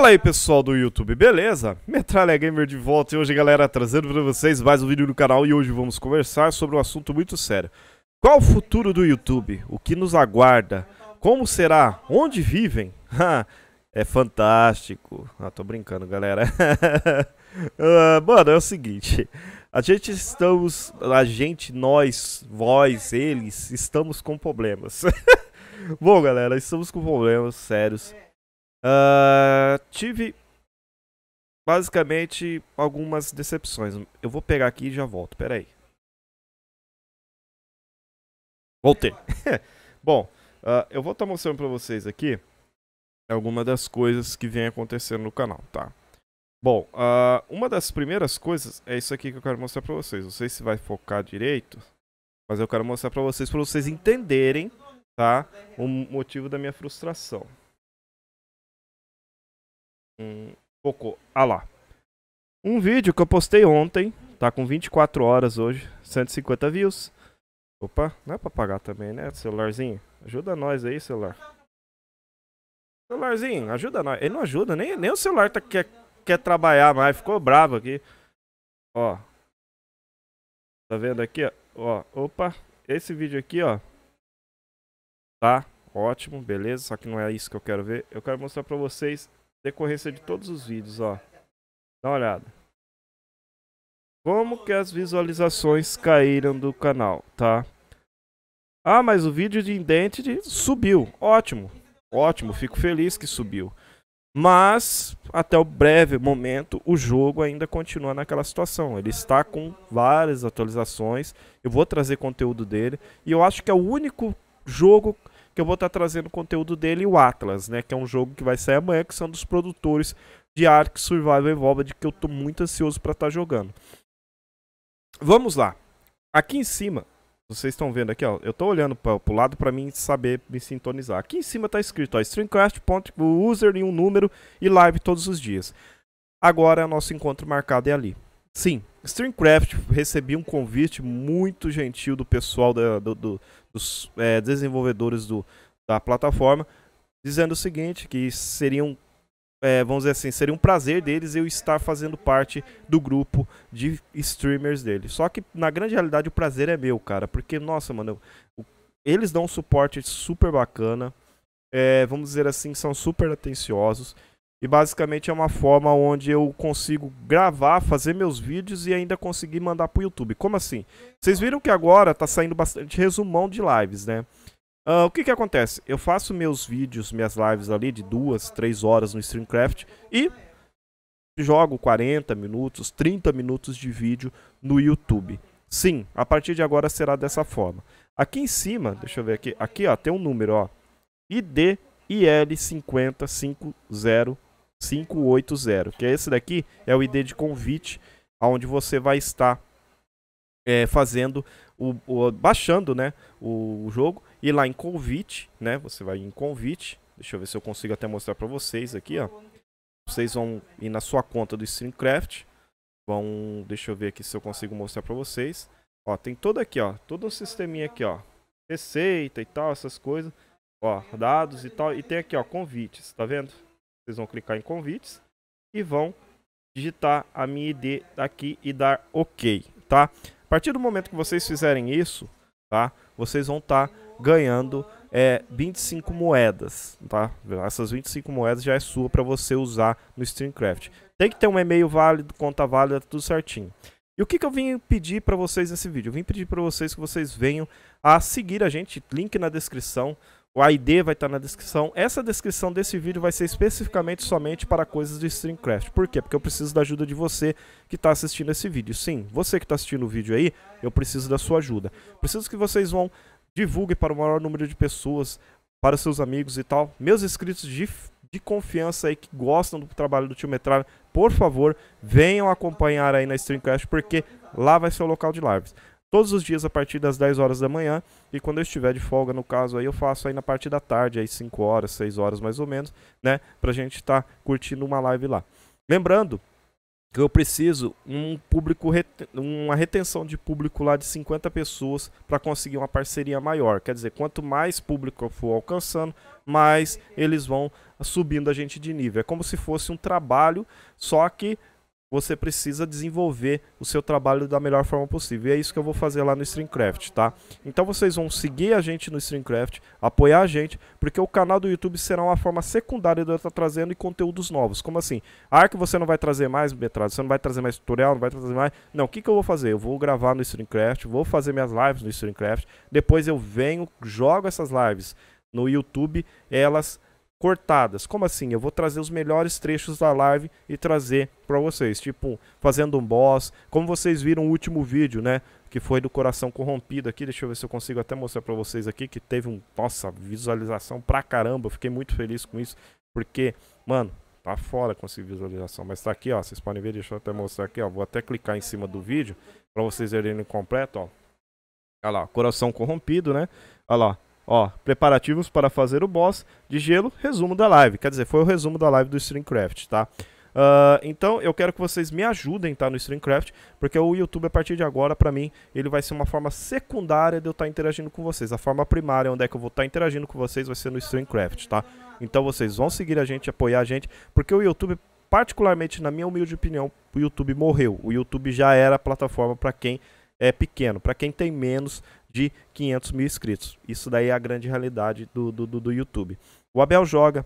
Fala aí pessoal do YouTube, beleza? Metralha Gamer de volta e hoje galera trazendo para vocês mais um vídeo no canal e hoje vamos conversar sobre um assunto muito sério. Qual o futuro do YouTube? O que nos aguarda? Como será? Onde vivem? é fantástico. Ah, tô brincando galera. uh, mano, é o seguinte, a gente estamos, a gente, nós, vós, eles, estamos com problemas. Bom galera, estamos com problemas sérios. Uh, tive basicamente algumas decepções. Eu vou pegar aqui e já volto. Pera aí. Voltei. Bom, uh, eu vou estar tá mostrando para vocês aqui algumas das coisas que vem acontecendo no canal, tá? Bom, uh, uma das primeiras coisas é isso aqui que eu quero mostrar para vocês. Não sei se vai focar direito, mas eu quero mostrar para vocês, para vocês entenderem, tá? O motivo da minha frustração um cocô. Ah lá. Um vídeo que eu postei ontem, tá com 24 horas hoje, 150 views. Opa, não é pra pagar também, né, celularzinho? Ajuda nós aí, celular. Celularzinho, ajuda nós. Ele não ajuda, nem, nem o celular tá, quer, quer trabalhar mais, ficou bravo aqui. Ó. Tá vendo aqui, ó? ó opa, esse vídeo aqui, ó. Tá, ótimo, beleza, só que não é isso que eu quero ver. Eu quero mostrar pra vocês decorrência de todos os vídeos, ó. Dá uma olhada. Como que as visualizações caíram do canal, tá? Ah, mas o vídeo de Identity subiu. Ótimo, ótimo, fico feliz que subiu. Mas, até o breve momento, o jogo ainda continua naquela situação. Ele está com várias atualizações. Eu vou trazer conteúdo dele. E eu acho que é o único jogo que eu vou estar trazendo o conteúdo dele, o Atlas, né? Que é um jogo que vai sair amanhã, que são dos produtores de Ark Survival Evolved, que eu estou muito ansioso para estar tá jogando. Vamos lá. Aqui em cima, vocês estão vendo aqui, ó. Eu estou olhando para o lado para mim saber me sintonizar. Aqui em cima está escrito, ó, Streamcraft, user e um número e live todos os dias. Agora, o nosso encontro marcado é ali. Sim, Streamcraft recebi um convite muito gentil do pessoal da, do, do, dos é, desenvolvedores do, da plataforma, dizendo o seguinte, que seriam, é, vamos dizer assim, seria um prazer deles eu estar fazendo parte do grupo de streamers dele. Só que, na grande realidade, o prazer é meu, cara, porque, nossa, mano, eu, eles dão um suporte super bacana, é, vamos dizer assim, são super atenciosos, e basicamente é uma forma onde eu consigo gravar, fazer meus vídeos e ainda conseguir mandar para o YouTube. Como assim? Vocês viram que agora tá saindo bastante resumão de lives, né? Uh, o que que acontece? Eu faço meus vídeos, minhas lives ali de duas, três horas no StreamCraft e jogo 40 minutos, 30 minutos de vídeo no YouTube. Sim, a partir de agora será dessa forma. Aqui em cima, deixa eu ver aqui, aqui ó, tem um número, ó. ID IL5050 580, que é esse daqui, é o ID de convite, onde você vai estar é, fazendo, o, o, baixando né, o, o, jogo, e lá em convite, né, você vai em convite, deixa eu ver se eu consigo até mostrar para vocês aqui, ó. vocês vão ir na sua conta do Streamcraft, vão, deixa eu ver aqui se eu consigo mostrar para vocês, ó, tem todo aqui, ó, todo um sisteminha aqui, ó, receita e tal, essas coisas, ó, dados e tal, e tem aqui, ó, convites, tá vendo? Vocês vão clicar em convites e vão digitar a minha ID aqui e dar OK, tá? A partir do momento que vocês fizerem isso, tá? Vocês vão estar tá ganhando é, 25 moedas, tá? Essas 25 moedas já é sua para você usar no StreamCraft. Tem que ter um e-mail válido, conta válida, tá tudo certinho. E o que, que eu vim pedir para vocês nesse vídeo? Eu vim pedir para vocês que vocês venham a seguir a gente, link na descrição, o ID vai estar na descrição. Essa descrição desse vídeo vai ser especificamente somente para coisas do StreamCraft. Por quê? Porque eu preciso da ajuda de você que está assistindo esse vídeo. Sim, você que está assistindo o vídeo aí, eu preciso da sua ajuda. Preciso que vocês vão divulgue para o maior número de pessoas, para seus amigos e tal. Meus inscritos de, de confiança aí que gostam do trabalho do Tio Metralha, por favor, venham acompanhar aí na StreamCraft, porque lá vai ser o local de lives todos os dias a partir das 10 horas da manhã. E quando eu estiver de folga, no caso, aí eu faço aí na parte da tarde, aí 5 horas, 6 horas mais ou menos, né? Pra gente estar tá curtindo uma live lá. Lembrando que eu preciso um público uma retenção de público lá de 50 pessoas para conseguir uma parceria maior. Quer dizer, quanto mais público eu for alcançando, mais eles vão subindo a gente de nível. É como se fosse um trabalho, só que você precisa desenvolver o seu trabalho da melhor forma possível. E é isso que eu vou fazer lá no Streamcraft, tá? Então vocês vão seguir a gente no Streamcraft, apoiar a gente, porque o canal do YouTube será uma forma secundária de eu estar trazendo e conteúdos novos. Como assim? Ah, que você não vai trazer mais, Betrado, você não vai trazer mais tutorial, não vai trazer mais... Não, o que, que eu vou fazer? Eu vou gravar no Streamcraft, vou fazer minhas lives no Streamcraft, depois eu venho, jogo essas lives no YouTube, elas cortadas. Como assim? Eu vou trazer os melhores trechos da live e trazer para vocês, tipo, fazendo um boss, como vocês viram o último vídeo, né, que foi do coração corrompido aqui. Deixa eu ver se eu consigo até mostrar para vocês aqui que teve um, nossa, visualização pra caramba. Eu fiquei muito feliz com isso, porque, mano, tá fora conseguir visualização, mas tá aqui, ó, vocês podem ver, deixa eu até mostrar aqui, ó. Vou até clicar em cima do vídeo para vocês verem ele completo, ó. Olha lá, coração corrompido, né? Olha lá, Ó, preparativos para fazer o boss de gelo, resumo da live. Quer dizer, foi o resumo da live do Streamcraft, tá? Uh, então eu quero que vocês me ajudem tá, no Streamcraft, porque o YouTube a partir de agora, para mim, ele vai ser uma forma secundária de eu estar tá interagindo com vocês. A forma primária onde é que eu vou estar tá interagindo com vocês vai ser no Streamcraft, tá? Então vocês vão seguir a gente, apoiar a gente, porque o YouTube, particularmente na minha humilde opinião, o YouTube morreu. O YouTube já era a plataforma para quem é pequeno, para quem tem menos de 500 mil inscritos. Isso daí é a grande realidade do, do, do YouTube. O Abel joga,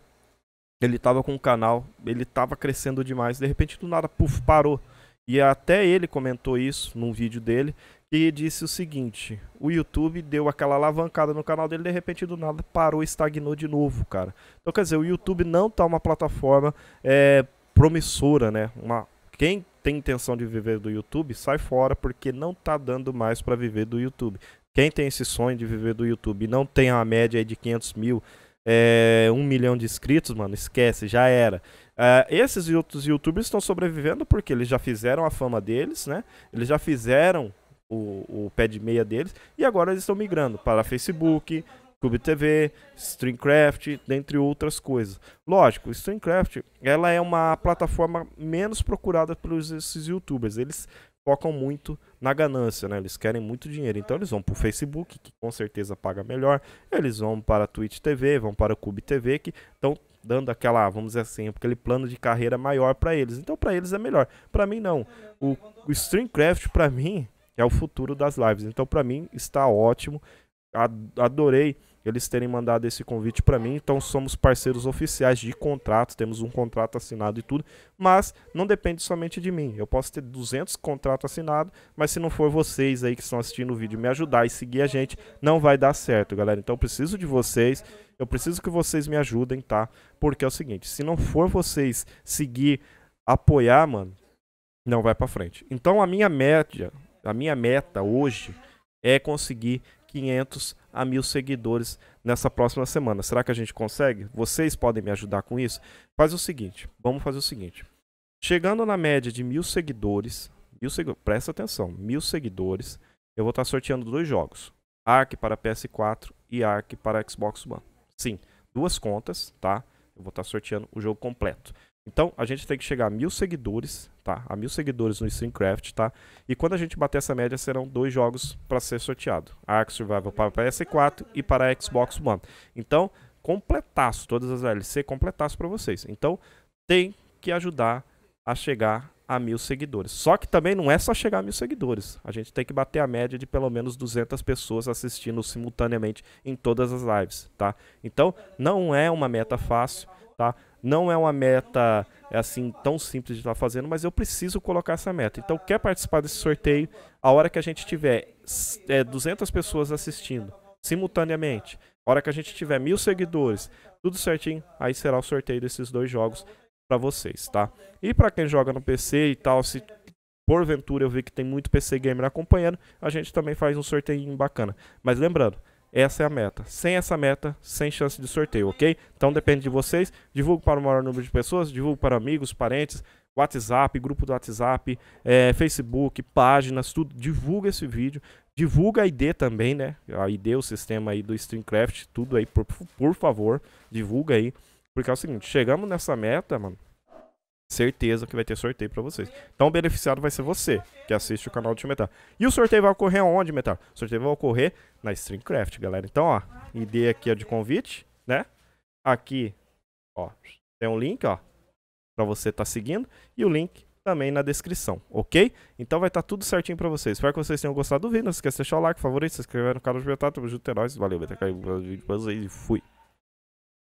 ele estava com o canal, ele estava crescendo demais, de repente do nada, puf, parou. E até ele comentou isso num vídeo dele, e disse o seguinte: o YouTube deu aquela alavancada no canal dele, de repente do nada parou, estagnou de novo, cara. Então quer dizer, o YouTube não tá uma plataforma é, promissora, né? Uma, quem tem intenção de viver do YouTube, sai fora porque não tá dando mais para viver do YouTube. Quem tem esse sonho de viver do YouTube e não tem uma média aí de 500 mil, é, 1 milhão de inscritos, mano, esquece, já era. Uh, esses outros youtubers estão sobrevivendo porque eles já fizeram a fama deles, né? Eles já fizeram o, o pé de meia deles e agora eles estão migrando para Facebook, Cube TV, Streamcraft, dentre outras coisas. Lógico, Streamcraft ela é uma plataforma menos procurada pelos esses youtubers. Eles focam muito na ganância, né? Eles querem muito dinheiro. Então eles vão para o Facebook, que com certeza paga melhor. Eles vão para a Twitch TV, vão para o Cube TV, que estão dando aquela, vamos dizer assim, aquele plano de carreira maior para eles. Então para eles é melhor. Para mim não. O, o Streamcraft para mim é o futuro das lives. Então para mim está ótimo. Adorei eles terem mandado esse convite para mim. Então somos parceiros oficiais de contratos, temos um contrato assinado e tudo, mas não depende somente de mim. Eu posso ter 200 contratos assinados, mas se não for vocês aí que estão assistindo o vídeo me ajudar e seguir a gente, não vai dar certo, galera. Então eu preciso de vocês. Eu preciso que vocês me ajudem, tá? Porque é o seguinte, se não for vocês seguir apoiar, mano, não vai para frente. Então a minha média, a minha meta hoje é conseguir 500 a mil seguidores nessa próxima semana. Será que a gente consegue? Vocês podem me ajudar com isso? Faz o seguinte, vamos fazer o seguinte. Chegando na média de mil seguidores, mil segu... presta atenção, mil seguidores, eu vou estar sorteando dois jogos. Arc para PS4 e Arc para Xbox One. Sim, duas contas, tá? Eu vou estar sorteando o jogo completo. Então, a gente tem que chegar a mil seguidores, tá? A mil seguidores no Streamcraft, tá? E quando a gente bater essa média, serão dois jogos para ser sorteado. Ark Survival para PS4 e para Xbox One. Então, completaço, todas as LC completaço para vocês. Então, tem que ajudar a chegar a mil seguidores. Só que também não é só chegar a mil seguidores. A gente tem que bater a média de pelo menos 200 pessoas assistindo simultaneamente em todas as lives, tá? Então, não é uma meta fácil, tá? Não é uma meta é assim tão simples de estar fazendo, mas eu preciso colocar essa meta. Então, quer participar desse sorteio? A hora que a gente tiver é, 200 pessoas assistindo simultaneamente, a hora que a gente tiver mil seguidores, tudo certinho, aí será o sorteio desses dois jogos para vocês, tá? E para quem joga no PC e tal, se porventura eu ver que tem muito PC gamer acompanhando, a gente também faz um sorteio bacana. Mas lembrando, essa é a meta. Sem essa meta, sem chance de sorteio, ok? Então depende de vocês. Divulgue para o maior número de pessoas, divulgue para amigos, parentes, WhatsApp, grupo do WhatsApp, é, Facebook, páginas, tudo. Divulga esse vídeo. Divulga a ID também, né? A ID, o sistema aí do StreamCraft, tudo aí, por, por favor. Divulga aí. Porque é o seguinte, chegamos nessa meta, mano certeza que vai ter sorteio para vocês. Então beneficiado vai ser você, que assiste o canal de Metal. E o sorteio vai ocorrer onde, Metal? O sorteio vai ocorrer na Streamcraft, galera. Então, ó, ideia aqui é de convite, né? Aqui, ó, tem um link, ó, para você estar tá seguindo e o link também na descrição, ok? Então vai estar tá tudo certinho para vocês. Espero que vocês tenham gostado do vídeo. Não se esqueça de deixar o like, favorito, se inscrever no canal de Metal. Tamo junto, é Valeu, Metal. Caiu vídeo pra vocês e fui.